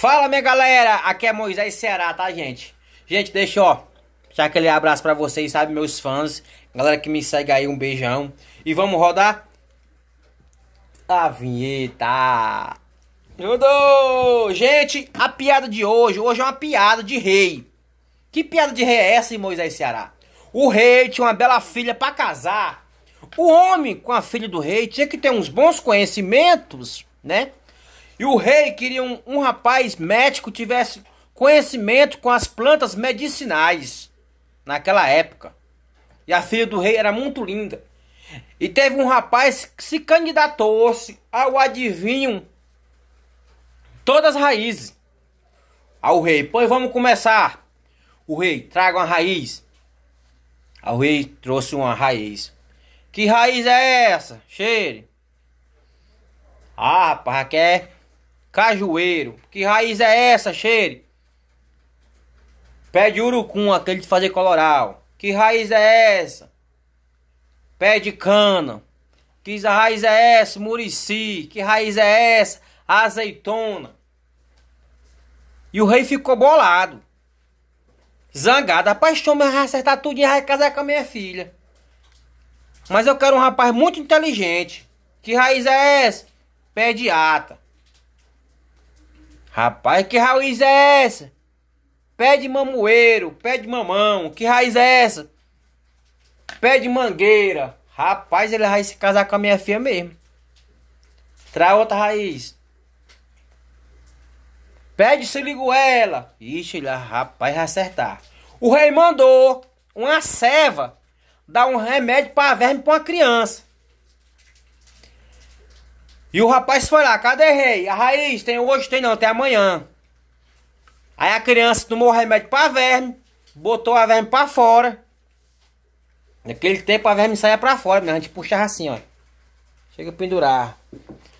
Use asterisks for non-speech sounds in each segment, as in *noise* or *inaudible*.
Fala minha galera, aqui é Moisés Ceará, tá gente? Gente, deixa ó, já aquele abraço para vocês, sabe, meus fãs, galera que me segue aí, um beijão. E vamos rodar a vinheta. Rodou! Gente, a piada de hoje, hoje é uma piada de rei. Que piada de rei é essa, Moisés Ceará? O rei tinha uma bela filha para casar. O homem com a filha do rei tinha que ter uns bons conhecimentos, né? E o rei queria um, um rapaz médico tivesse conhecimento com as plantas medicinais naquela época. E a filha do rei era muito linda. E teve um rapaz que se candidatou-se ao adivinho todas as raízes. Ao rei, pois vamos começar. O rei, traga uma raiz. Ao rei trouxe uma raiz. Que raiz é essa? Cheire. Ah, rapaz, quer cajueiro. Que raiz é essa, cheire? Pé de urucum, aquele de fazer coloral. Que raiz é essa? Pé de cana. Que raiz é essa? Murici. Que raiz é essa? Azeitona. E o rei ficou bolado. Zangado. Rapaz, chama vai acertar tudo e vai casar com a minha filha. Mas eu quero um rapaz muito inteligente. Que raiz é essa? Pé de ata. Rapaz, que raiz é essa? Pé de mamoeiro, pé de mamão, que raiz é essa? Pé de mangueira. Rapaz, ele vai se casar com a minha filha mesmo. Traz outra raiz. Pede se ligo Ixi, ele, rapaz, vai acertar. O rei mandou uma ceva dar um remédio para verme para uma criança. E o rapaz foi lá, cadê rei? A raiz tem hoje, tem não, tem amanhã. Aí a criança tomou remédio pra verme, botou a verme pra fora. Naquele tempo a verme saia pra fora, né? A gente puxava assim, ó. Chega a pendurar.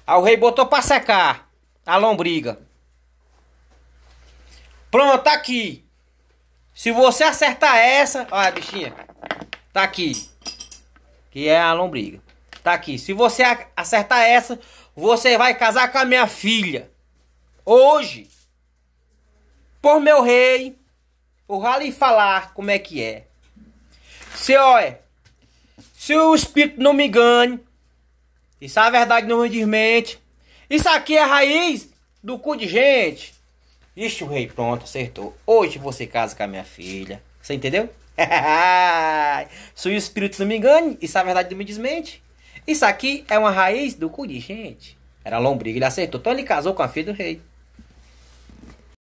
Aí o rei botou pra secar a lombriga. Pronto, tá aqui. Se você acertar essa, olha, bichinha. Tá aqui. Que é a lombriga. Tá aqui. Se você acertar essa, você vai casar com a minha filha. Hoje. Por meu rei. O lhe falar como é que é. Se olha. Se o espírito não me engane. E se a verdade não me desmente. Isso aqui é a raiz do cu de gente. Ixi, o rei, pronto, acertou. Hoje você casa com a minha filha. Você entendeu? *laughs* Se o espírito não me engane, isso a verdade não me desmente. Isso aqui é uma raiz do curi, gente. Era lombriga, ele acertou. Então ele casou com a filha do rei.